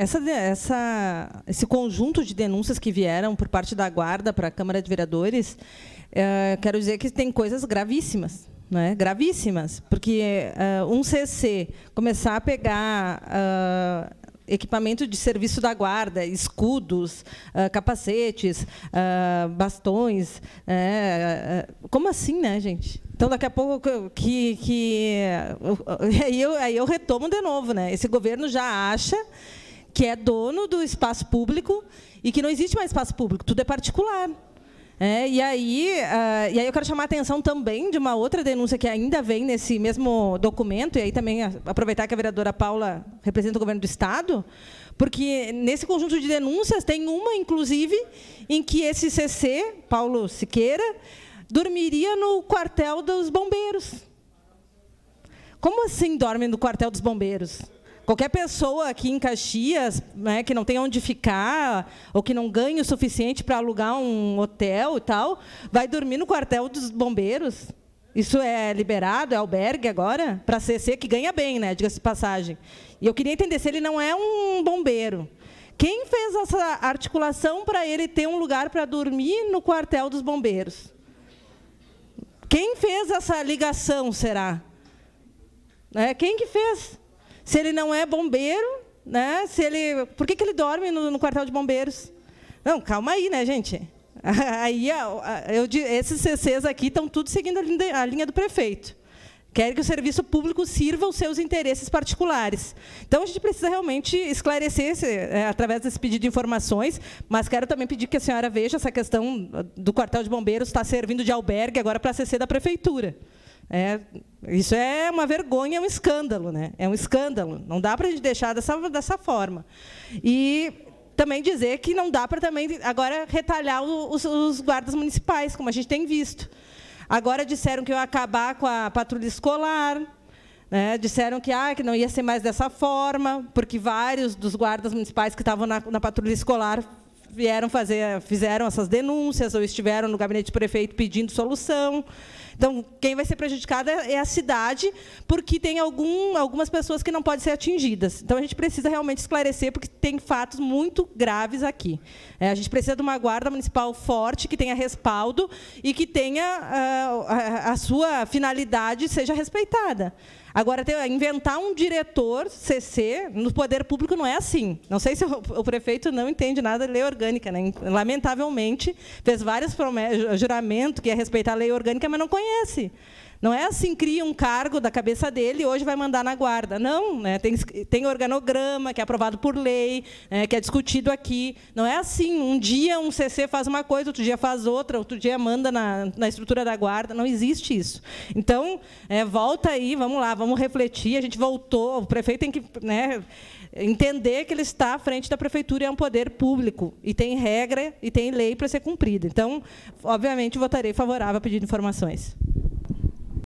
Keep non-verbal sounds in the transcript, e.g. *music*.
Essa, essa, esse conjunto de denúncias que vieram por parte da Guarda para a Câmara de Vereadores, é, quero dizer que tem coisas gravíssimas. Né? Gravíssimas, porque é, um CC começar a pegar é, equipamento de serviço da guarda, escudos, capacetes, bastões. Né? Como assim, né, gente? Então, daqui a pouco, que, que *laughs* aí, eu, aí eu retomo de novo. Né? Esse governo já acha que é dono do espaço público e que não existe mais espaço público, tudo é particular. É, e, aí, uh, e aí eu quero chamar a atenção também de uma outra denúncia que ainda vem nesse mesmo documento, e aí também aproveitar que a vereadora Paula representa o governo do Estado, porque nesse conjunto de denúncias tem uma, inclusive, em que esse CC, Paulo Siqueira, dormiria no quartel dos bombeiros. Como assim dorme no quartel dos bombeiros? Qualquer pessoa aqui em Caxias né, que não tem onde ficar ou que não ganha o suficiente para alugar um hotel e tal, vai dormir no quartel dos bombeiros? Isso é liberado, é albergue agora? Para CC, que ganha bem, né? diga-se passagem. E eu queria entender se ele não é um bombeiro. Quem fez essa articulação para ele ter um lugar para dormir no quartel dos bombeiros? Quem fez essa ligação, será? É, quem que fez? Se ele não é bombeiro, né? Se ele, por que, que ele dorme no, no quartel de bombeiros? Não, calma aí, né, gente? *laughs* Aí eu, esses CCs aqui estão tudo seguindo a linha do prefeito. Quer que o serviço público sirva os seus interesses particulares. Então, a gente precisa realmente esclarecer é, através desse pedido de informações, mas quero também pedir que a senhora veja essa questão do quartel de bombeiros está servindo de albergue agora para a CC da Prefeitura. É, isso é uma vergonha, é um escândalo, né? É um escândalo. Não dá para a gente deixar dessa, dessa forma. E também dizer que não dá para também agora retalhar os, os guardas municipais, como a gente tem visto. Agora disseram que ia acabar com a patrulha escolar, né, disseram que, ah, que não ia ser mais dessa forma, porque vários dos guardas municipais que estavam na, na patrulha escolar vieram fazer, fizeram essas denúncias ou estiveram no gabinete do prefeito pedindo solução. Então, quem vai ser prejudicada é, é a cidade, porque tem algum, algumas pessoas que não podem ser atingidas. Então, a gente precisa realmente esclarecer, porque tem fatos muito graves aqui. É, a gente precisa de uma guarda municipal forte, que tenha respaldo e que tenha a, ah, a, a sua finalidade seja respeitada. Agora, inventar um diretor CC no poder público não é assim. Não sei se o prefeito não entende nada de orgânica, né? lamentavelmente, fez vários juramentos que ia respeitar a lei orgânica, mas não conhece. Não é assim, cria um cargo da cabeça dele e hoje vai mandar na guarda. Não, né? tem, tem organograma que é aprovado por lei, né? que é discutido aqui. Não é assim, um dia um CC faz uma coisa, outro dia faz outra, outro dia manda na, na estrutura da guarda. Não existe isso. Então, é, volta aí, vamos lá, vamos refletir. A gente voltou, o prefeito tem que né, entender que ele está à frente da prefeitura e é um poder público. E tem regra e tem lei para ser cumprida. Então, obviamente, votarei favorável a pedido de informações.